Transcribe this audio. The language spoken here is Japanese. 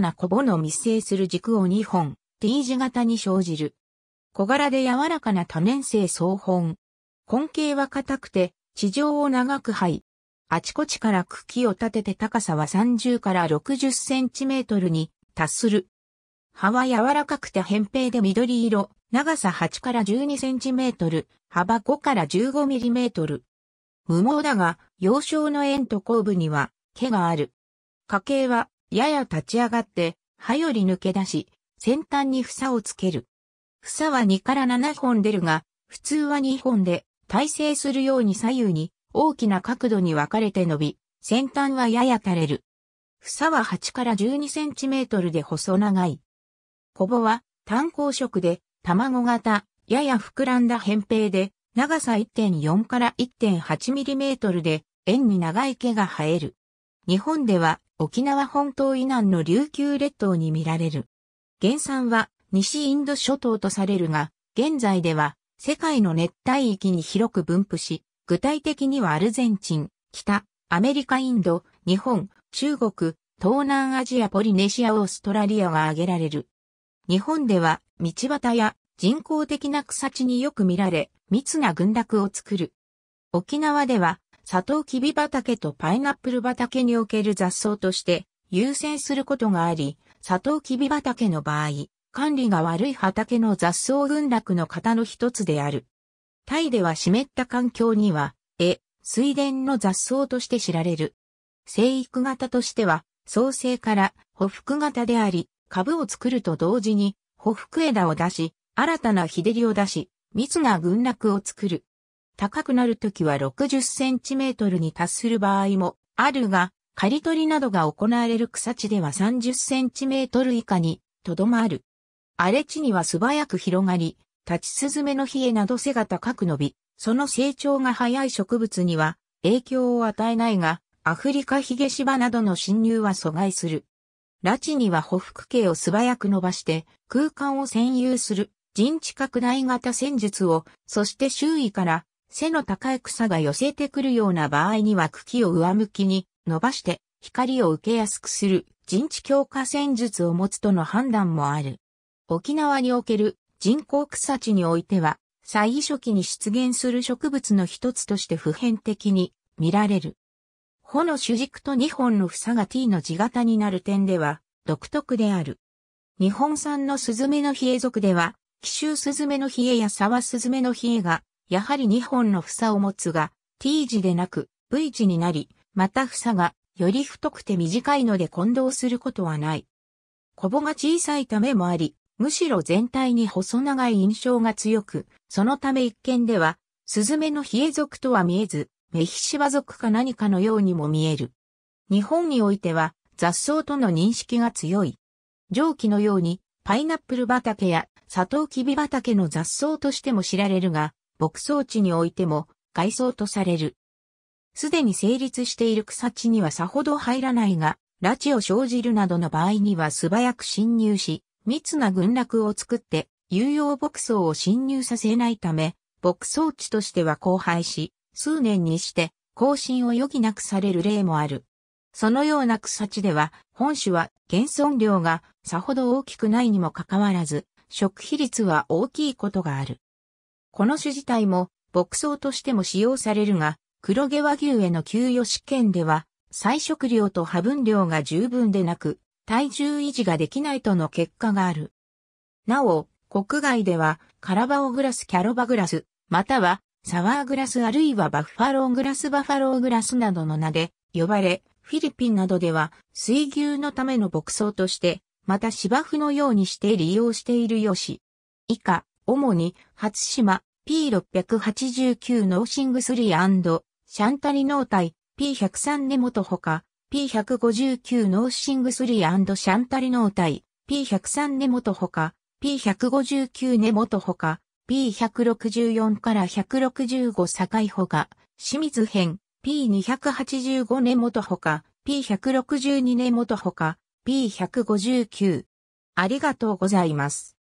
な小骨の密生する軸を2本、T 字型に生じる。小柄で柔らかな多年生草本。根茎は硬くて、地上を長く這あちこちから茎を立てて高さは30から60センチメートルに達する。葉は柔らかくて扁平で緑色、長さ8から12センチメートル、幅5から15ミリメートル。無毛だが、幼少の縁と後部には毛がある。花茎はやや立ち上がって、歯より抜け出し、先端に房をつける。房は2から7本出るが、普通は2本で、体性するように左右に、大きな角度に分かれて伸び、先端はやや垂れる。房は8から12センチメートルで細長い。コボは単光色で、卵型、やや膨らんだ扁平で、長さ1.4から1.8ミリメートルで、円に長い毛が生える。日本では沖縄本島以南の琉球列島に見られる。原産は西インド諸島とされるが、現在では世界の熱帯域に広く分布し、具体的にはアルゼンチン、北、アメリカインド、日本、中国、東南アジアポリネシアオーストラリアが挙げられる。日本では道端や人工的な草地によく見られ、密な群落を作る。沖縄ではサトウキビ畑とパイナップル畑における雑草として優先することがあり、サトウキビ畑の場合、管理が悪い畑の雑草群落の型の一つである。タイでは湿った環境には、え、水田の雑草として知られる。生育型としては、創生から補服型であり、株を作ると同時に、補服枝を出し、新たな日照りを出し、蜜が群落を作る。高くなるときは60センチメートルに達する場合もあるが、刈り取りなどが行われる草地では30センチメートル以下にとどまる。荒れ地には素早く広がり、立ちスズメの冷えなど背が高く伸び、その成長が早い植物には影響を与えないが、アフリカヒゲシバなどの侵入は阻害する。拉致には歩服径を素早く伸ばして空間を占有する陣地拡大型戦術を、そして周囲から背の高い草が寄せてくるような場合には茎を上向きに伸ばして光を受けやすくする人地強化戦術を持つとの判断もある。沖縄における人工草地においては、最初期に出現する植物の一つとして普遍的に見られる。穂の主軸と2本の房が T の字型になる点では独特である。日本産のスズメの冷え属では、奇襲スズメの冷えや沢スズメの冷えがやはり2本の房を持つが、T 字でなく V 字になり、また房がより太くて短いので混同することはない。コボが小さいためもあり、むしろ全体に細長い印象が強く、そのため一見では、スズメのヒエ族とは見えず、メヒシワ族か何かのようにも見える。日本においては雑草との認識が強い。上記のようにパイナップル畑やサトウキビ畑の雑草としても知られるが、牧草地においても外装とされる。すでに成立している草地にはさほど入らないが、拉致を生じるなどの場合には素早く侵入し、密な群落を作って有用牧草を侵入させないため、牧草地としては荒廃し、数年にして更新を余儀なくされる例もある。そのような草地では、本種は減損量がさほど大きくないにもかかわらず、食費率は大きいことがある。この種自体も牧草としても使用されるが、黒毛和牛への給与試験では、採食量と破分量が十分でなく、体重維持ができないとの結果がある。なお、国外では、カラバオグラスキャロバグラス、または、サワーグラスあるいはバッファローグラスバファローグラスなどの名で呼ばれ、フィリピンなどでは水牛のための牧草として、また芝生のようにして利用しているよし。以下、主に、初島 P689 ノーシング3シャンタリ脳体 P103 根元ほか、P159 ノーシング3シャンタリ脳体 P103 根元ほか、P159 根元ほか、P164 から165境ほか、清水編 P285 根元ほか、P162 根元ほか、P159。ありがとうございます。